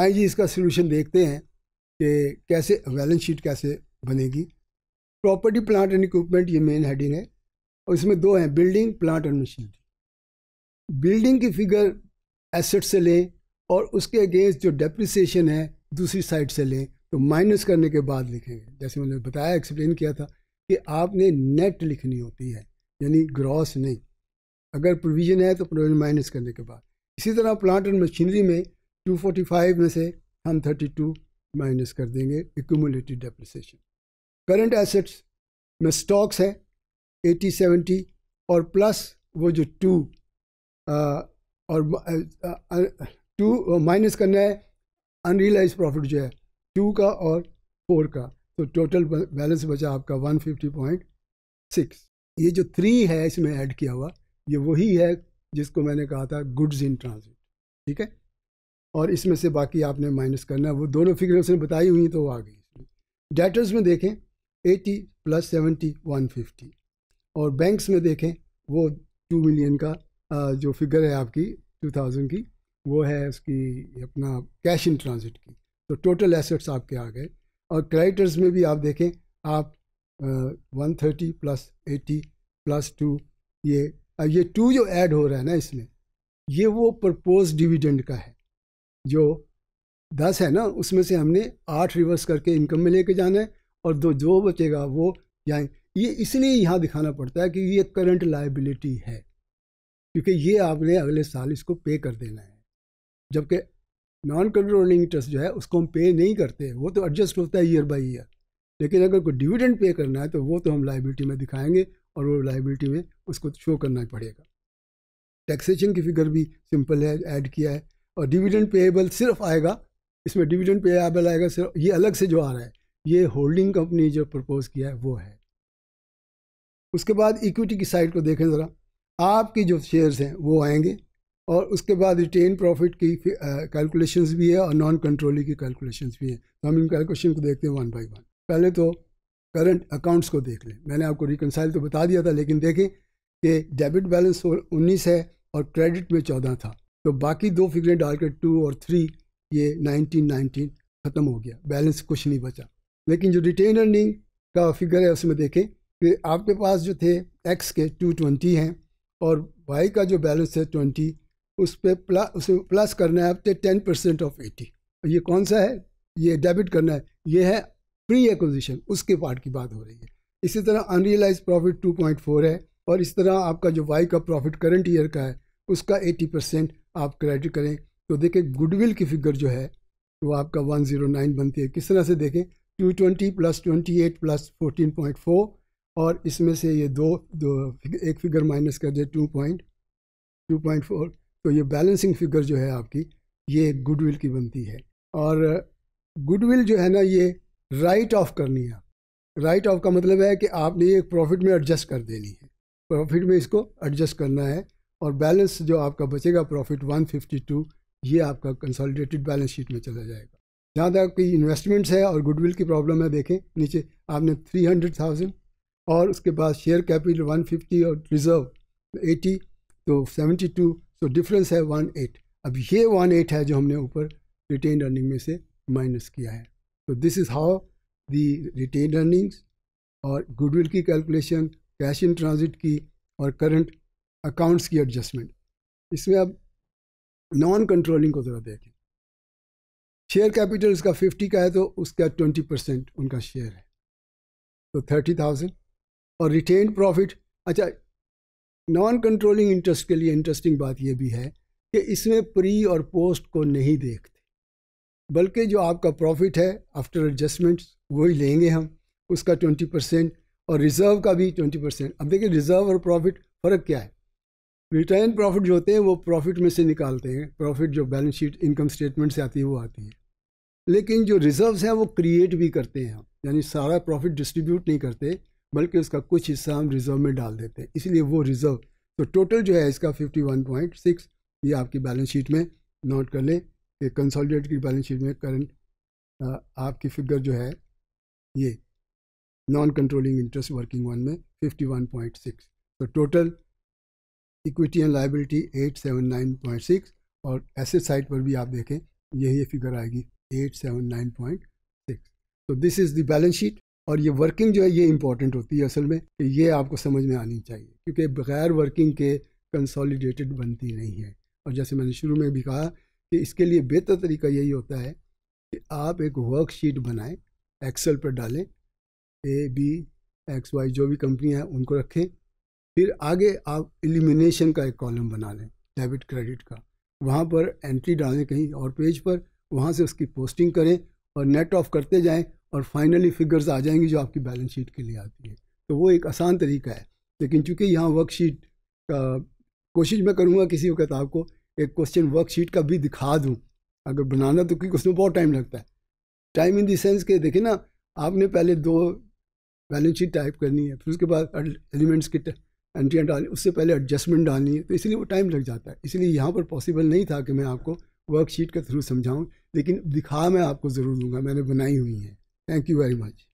आए जी इसका सोल्यूशन देखते हैं कि कैसे बैलेंस शीट कैसे बनेगी प्रॉपर्टी प्लांट एंड इक्विपमेंट ये मेन हेडिंग है और इसमें दो हैं building plant and machinery building की फिगर एसेट से लें और उसके अगेंस्ट जो डेप्रिसिएशन है दूसरी साइड से लें तो माइनस करने के बाद लिखेंगे जैसे मैंने बताया एक्सप्लेन किया था कि आपने नेट लिखनी होती है यानी ग्रॉस नहीं अगर प्रोविज़न है तो प्रोविज़न माइनस करने के बाद इसी तरह प्लांट एंड मशीनरी में 245 में से हम 32 माइनस कर देंगे एक्यूमुलेटिव डेप्रिसिएशन करंट एसेट्स में स्टॉक्स हैं 80 70 और प्लस वो जो टू uh, और टू uh, माइनस uh, करना है अनरियलाइज प्रॉफिट जो है टू का और फोर का तो टोटल बैलेंस बचा आपका 150.6 ये जो थ्री है इसमें ऐड किया हुआ ये वही है जिसको मैंने कहा था गुड्स इन ट्रांजिट ठीक है और इसमें से बाकी आपने माइनस करना है वो दोनों फिगर उसने बताई हुई तो वो आ गई इसमें डेटर्स में देखें eighty plus seventy one fifty और बैंक्स में देखें वो टू मिलियन का जो फिगर है आपकी टू थाउजेंड की वो है उसकी अपना कैश इन ट्रांजिट की तो टोटल एसेट्स आपके आ गए और क्रेडिटर्स में भी आप देखें आप one thirty plus eighty plus two ये ये टू जो ऐड हो रहा है ना इसमें ये वो प्रपोज डिविडेंड का है जो दस है ना उसमें से हमने आठ रिवर्स करके इनकम में लेके जाना है और दो जो बचेगा वो जाए ये इसलिए यहाँ दिखाना पड़ता है कि ये करंट लाइबिलिटी है क्योंकि ये आपने अगले साल इसको पे कर देना है जबकि नॉन कंट्रोलिंग इंटरेस्ट जो है उसको हम पे नहीं करते वो तो एडजस्ट होता है ईयर बाई ईयर लेकिन अगर कोई डिविडेंड पे करना है तो वो तो हम लाइबिलिटी में दिखाएंगे और वो लाइबिलिटी में उसको शो करना पड़ेगा टैक्सेशन की फिगर भी सिंपल है ऐड किया है और डिविडेंड पेएबल सिर्फ आएगा इसमें डिविडेंड पेएबल आएगा सिर्फ ये अलग से जो आ रहा है ये होल्डिंग कंपनी जो प्रपोज किया है वो है उसके बाद इक्विटी की साइड को देखें ज़रा आपकी जो शेयर्स हैं वो आएंगे और उसके बाद रिटेन प्रॉफिट की कैलकुलेशंस भी है और नॉन कंट्रोलिंग की कैलकुलेशंस भी है तो हम इन कैलकुलेशन को देखते हैं वन बाई वन पहले तो करंट अकाउंट्स को देख लें मैंने आपको रिकनसाइल तो बता दिया था लेकिन देखें कि डेबिट बैलेंस उन्नीस है और क्रेडिट में चौदह था तो बाकी दो फिगरें डाल के टू और थ्री ये नाइनटीन नाइनटीन ख़त्म हो गया बैलेंस कुछ नहीं बचा लेकिन जो रिटेन अर्निंग का फिगर है उसमें देखें कि आपके पास जो थे एक्स के टू ट्वेंटी हैं और वाई का जो बैलेंस है ट्वेंटी उस पर प्ला उसे प्लस करना है आपके टेन परसेंट ऑफ एटी ये कौन सा है ये डेबिट करना है ये है प्री एक्विजिशन उसके पार्ट की बात हो रही है इसी तरह अनरियलाइज प्रॉफिट फोर है और इस तरह आपका जो वाई का प्रॉफिट करंट ईयर का है उसका एटी परसेंट आप क्रेडिट करें तो देखें गुडविल की फिगर जो है वो आपका 109 बनती है किस तरह से देखें 220 प्लस ट्वेंटी प्लस 14.4 और इसमें से ये दो दो एक फिगर माइनस कर दे टू पॉइंट तो ये बैलेंसिंग फिगर जो है आपकी ये गुडविल की बनती है और गुडविल जो है ना ये राइट ऑफ करनी है राइट ऑफ का मतलब है कि आपने ये प्रॉफिट में एडजस्ट कर देनी है प्रॉफिट में इसको एडजस्ट करना है और बैलेंस जो आपका बचेगा प्रॉफिट 152 ये आपका कंसोलिडेटेड बैलेंस शीट में चला जाएगा जहाँ तक कि इन्वेस्टमेंट्स है और गुडविल की प्रॉब्लम है देखें नीचे आपने थाउजेंड और उसके बाद शेयर कैपिटल 150 और रिज़र्व 80 तो 72 तो डिफरेंस है 18 अब ये 18 है जो हमने ऊपर रिटेन अर्निंग में से माइनस किया है तो this is how the retain earnings और गुडविल की कैलकुलेशन कैश इन ट्रांजिट की और करंट अकाउंट्स की एडजस्टमेंट इसमें अब नॉन कंट्रोलिंग को ज़रा देखें शेयर कैपिटल इसका फिफ्टी का है तो उसका ट्वेंटी परसेंट उनका शेयर है तो थर्टी थाउजेंड और रिटेन प्रॉफिट अच्छा नॉन कंट्रोलिंग इंटरेस्ट के लिए इंटरेस्टिंग बात यह भी है कि इसमें प्री और पोस्ट को नहीं देखते बल्कि जो आपका प्रॉफिट है आफ्टर एडजस्टमेंट वही लेंगे हम उसका ट्वेंटी परसेंट और रिज़र्व का भी ट्वेंटी परसेंट अब देखिए रिज़र्व और प्रॉफिट फ़र्क क्या है रिटर्न प्रॉफिट जो होते हैं वो प्रॉफिट में से निकालते हैं प्रॉफिट जो बैलेंस शीट इनकम स्टेटमेंट से आती है वो आती है लेकिन जो रिजर्व्स हैं वो क्रिएट भी करते हैं हम यानी सारा प्रॉफिट डिस्ट्रीब्यूट नहीं करते बल्कि उसका कुछ हिस्सा हम रिजर्व में डाल देते हैं इसलिए वो रिजर्व तो टोटल जो है इसका सिक्स ये आपकी बैलेंस शीट में नोट कर लें कि कंसोलिडेट की बैलेंस शीट में करंट आपकी फिगर जो है ये non controlling interest working one में फिफ्टी वन पॉइंट सिक्स तो टोटल इक्विटी एंड लाइबिलिटी 879.6 और एसेट साइड पर भी आप देखें यही फिगर आएगी 879.6 तो this is the balance sheet और ये वर्किंग जो है ये इंपॉर्टेंट होती है असल में ये आपको समझ में आनी चाहिए क्योंकि बगैर वर्किंग के कंसोलिडेटेड बनती नहीं है और जैसे मैंने शुरू में भी कहा कि इसके लिए बेहतर तरीका यही होता है कि आप एक वर्कशीट बनाएं एक्सेल पर डालें ए बी एक्स वाई जो भी कंपनियाँ हैं उनको रखें फिर आगे आप एलिमिनेशन का एक कॉलम बना लें डेबिट क्रेडिट का वहाँ पर एंट्री डालें कहीं और पेज पर वहाँ से उसकी पोस्टिंग करें और नेट ऑफ करते जाएं और फाइनली फिगर्स आ जाएंगी जो आपकी बैलेंस शीट के लिए आती है तो वो एक आसान तरीका है लेकिन चूँकि यहाँ वर्कशीट का कोशिश मैं करूँगा किसी वक्त आपको एक क्वेश्चन वर्कशीट का भी दिखा दूँ अगर बनाना तो क्योंकि उसमें बहुत टाइम लगता है टाइम इन देंस के देखें ना आपने पहले दो बैलेंस शीट टाइप करनी है फिर उसके बाद एलिमेंट्स के एंट्रियाँ डाल उससे पहले एडजस्टमेंट डालनी है तो इसलिए वो टाइम लग जाता है इसलिए यहाँ पर पॉसिबल नहीं था कि मैं आपको वर्कशीट के थ्रू समझाऊँ लेकिन दिखा मैं आपको ज़रूर दूंगा मैंने बनाई हुई हैं थैंक यू वेरी मच